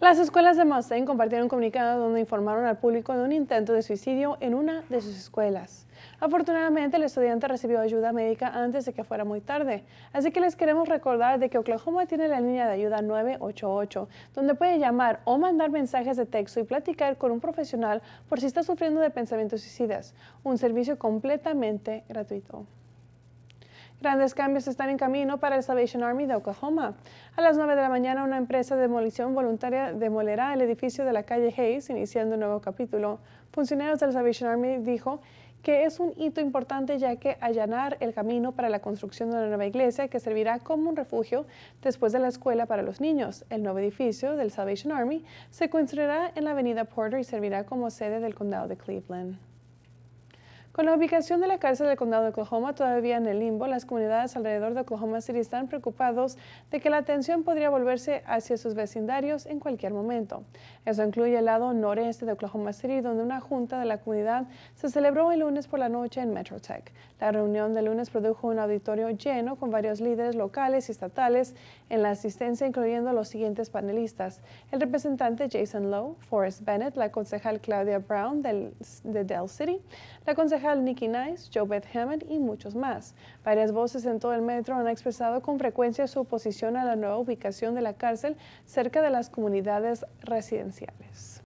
Las escuelas de Mustang compartieron un comunicado donde informaron al público de un intento de suicidio en una de sus escuelas. Afortunadamente, el estudiante recibió ayuda médica antes de que fuera muy tarde, así que les queremos recordar de que Oklahoma tiene la línea de ayuda 988, donde puede llamar o mandar mensajes de texto y platicar con un profesional por si está sufriendo de pensamientos suicidas, un servicio completamente gratuito. Grandes cambios están en camino para el Salvation Army de Oklahoma. A las 9 de la mañana, una empresa de demolición voluntaria demolerá el edificio de la calle Hayes, iniciando un nuevo capítulo. Funcionarios del Salvation Army dijo que es un hito importante ya que allanar el camino para la construcción de una nueva iglesia que servirá como un refugio después de la escuela para los niños. El nuevo edificio del Salvation Army se construirá en la avenida Porter y servirá como sede del condado de Cleveland. Con la ubicación de la cárcel del condado de Oklahoma todavía en el limbo, las comunidades alrededor de Oklahoma City están preocupados de que la atención podría volverse hacia sus vecindarios en cualquier momento. Eso incluye el lado noreste de Oklahoma City, donde una junta de la comunidad se celebró el lunes por la noche en MetroTech. La reunión del lunes produjo un auditorio lleno con varios líderes locales y estatales en la asistencia, incluyendo los siguientes panelistas. El representante Jason Lowe, Forrest Bennett, la concejal Claudia Brown del, de Dell City, la concejal Hell, Nicky Nice, Beth Hammond y muchos más. Varias voces en todo el metro han expresado con frecuencia su oposición a la nueva ubicación de la cárcel cerca de las comunidades residenciales.